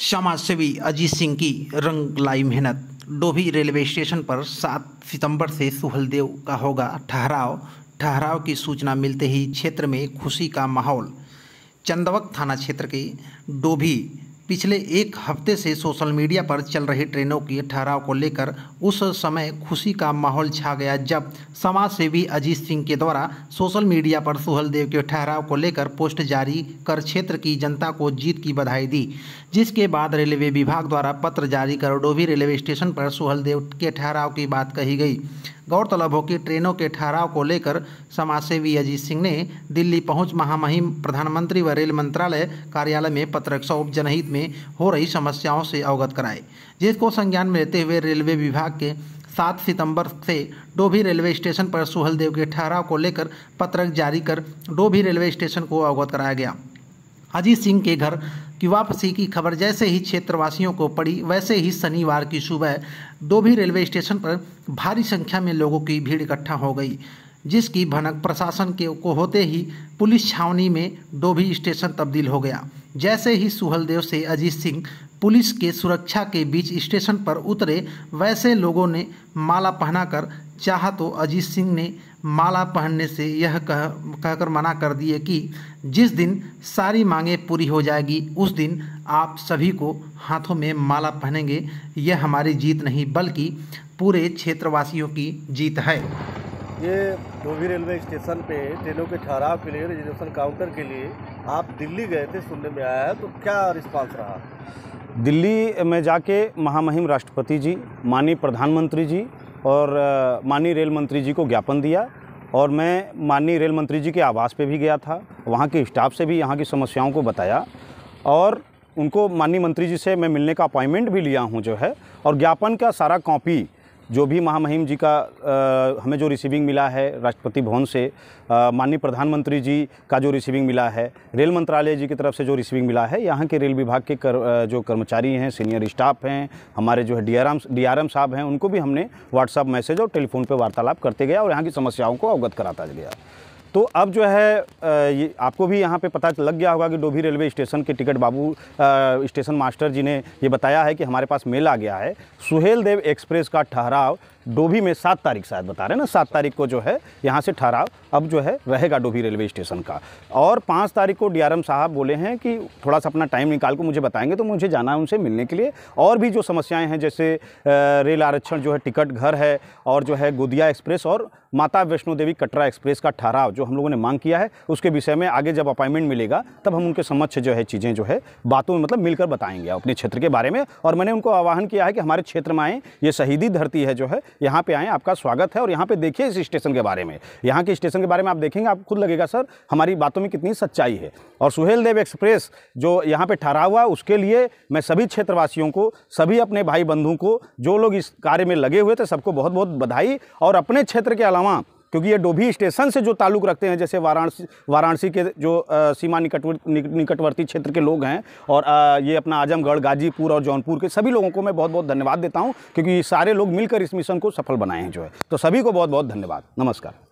समाजसेवी अजीत सिंह की रंग लाई मेहनत डोभी रेलवे स्टेशन पर 7 सितंबर से सुहलदेव का होगा ठहराव ठहराव की सूचना मिलते ही क्षेत्र में खुशी का माहौल चंदवक थाना क्षेत्र के डोभी पिछले एक हफ्ते से सोशल मीडिया पर चल रही ट्रेनों की ठहराव को लेकर उस समय खुशी का माहौल छा गया जब समाज सेवी अजीत सिंह के द्वारा सोशल मीडिया पर सुहल देव के ठहराव को लेकर पोस्ट जारी कर क्षेत्र की जनता को जीत की बधाई दी जिसके बाद रेलवे विभाग द्वारा पत्र जारी कर डोभी रेलवे स्टेशन पर सुहलदेव के ठहराव की बात कही गई गौरतलब हो कि ट्रेनों के ठहराव को लेकर समाजसेवी अजीत सिंह ने दिल्ली पहुंच महामहिम प्रधानमंत्री व रेल मंत्रालय कार्यालय में पत्रक सौंप जनहित में हो रही समस्याओं से अवगत कराए जिसको संज्ञान में लेते हुए रेलवे विभाग के सात सितंबर से डोभी रेलवे स्टेशन पर सुहलदेव के ठहराव को लेकर पत्रक जारी कर डोभी रेलवे स्टेशन को अवगत कराया गया अजीत सिंह के घर कि वापसी की खबर जैसे ही क्षेत्रवासियों को पड़ी वैसे ही शनिवार की सुबह भी रेलवे स्टेशन पर भारी संख्या में लोगों की भीड़ इकट्ठा हो गई जिसकी भनक प्रशासन के को होते ही पुलिस छावनी में डोभी स्टेशन तब्दील हो गया जैसे ही सुहलदेव से अजीत सिंह पुलिस के सुरक्षा के बीच स्टेशन पर उतरे वैसे लोगों ने माला पहनाकर चाहा तो अजीत सिंह ने माला पहनने से यह कह कहकर मना कर दिए कि जिस दिन सारी मांगें पूरी हो जाएगी उस दिन आप सभी को हाथों में माला पहनेंगे यह हमारी जीत नहीं बल्कि पूरे क्षेत्रवासियों की जीत है ये धोबी रेलवे स्टेशन पे ट्रेनों के ठहराव के लिए रिजर्वेशन काउंटर के लिए आप दिल्ली गए थे सुनने में आया है तो क्या रिस्पांस रहा दिल्ली में जाके महामहिम राष्ट्रपति जी माननीय प्रधानमंत्री जी और माननीय रेल मंत्री जी को ज्ञापन दिया और मैं माननीय रेल मंत्री जी के आवास पे भी गया था वहाँ के स्टाफ से भी यहाँ की समस्याओं को बताया और उनको माननीय मंत्री जी से मैं मिलने का अपॉइंटमेंट भी लिया हूँ जो है और ज्ञापन का सारा कॉपी जो भी महामहिम जी का आ, हमें जो रिसीविंग मिला है राष्ट्रपति भवन से माननीय प्रधानमंत्री जी का जो रिसीविंग मिला है रेल मंत्रालय जी की तरफ से जो रिसीविंग मिला है यहाँ के रेल विभाग के कर, जो कर्मचारी हैं सीनियर स्टाफ हैं हमारे जो है डी आर साहब हैं उनको भी हमने व्हाट्सअप मैसेज और टेलीफोन पर वार्तालाप करते गया और यहाँ की समस्याओं को अवगत कराता गया तो अब जो है ये आपको भी यहाँ पे पता लग गया होगा कि डोभी रेलवे स्टेशन के टिकट बाबू स्टेशन मास्टर जी ने ये बताया है कि हमारे पास मेल आ गया है सुहेल देव एक्सप्रेस का ठहराव डोभी में सात तारीख शायद बता रहे हैं ना सात तारीख को जो है यहाँ से ठहराव अब जो है रहेगा डोभी रेलवे स्टेशन का और पाँच तारीख को डी साहब बोले हैं कि थोड़ा सा अपना टाइम निकाल को मुझे बताएंगे तो मुझे जाना है उनसे मिलने के लिए और भी जो समस्याएं हैं जैसे रेल आरक्षण जो है टिकट घर है और जो है गोदिया एक्सप्रेस और माता वैष्णो देवी कटरा एक्सप्रेस का ठहराव जो हम लोगों ने मांग किया है उसके विषय में आगे जब अपॉइंटमेंट मिलेगा तब हम उनके समक्ष जो है चीज़ें जो है बातों में मतलब मिलकर बताएंगे अपने क्षेत्र के बारे में और मैंने उनको आह्वान किया है कि हमारे क्षेत्र में आएँ ये शहीदी धरती है जो है यहाँ पर आएँ आपका स्वागत है और यहाँ पर देखिए इस स्टेशन के बारे में यहाँ के स्टेशन के बारे में आप देखेंगे आप खुद लगेगा सर हमारी बातों में कितनी सच्चाई है और सुहेल देव एक्सप्रेस जो यहाँ पे ठहरा हुआ उसके लिए मैं सभी क्षेत्रवासियों को सभी अपने भाई बंधुओं को जो लोग इस कार्य में लगे हुए थे सबको बहुत बहुत बधाई और अपने क्षेत्र के अलावा क्योंकि ये डोभी स्टेशन से जो ताल्लुक़ रखते हैं जैसे वाराणसी वाराणसी के जो आ, सीमा निकटवर्ती निकटवर्ती क्षेत्र के लोग हैं और आ, ये अपना आजमगढ़ गाजीपुर और जौनपुर के सभी लोगों को मैं बहुत बहुत धन्यवाद देता हूँ क्योंकि सारे लोग मिलकर इस मिशन को सफल बनाए हैं जो है तो सभी को बहुत बहुत धन्यवाद नमस्कार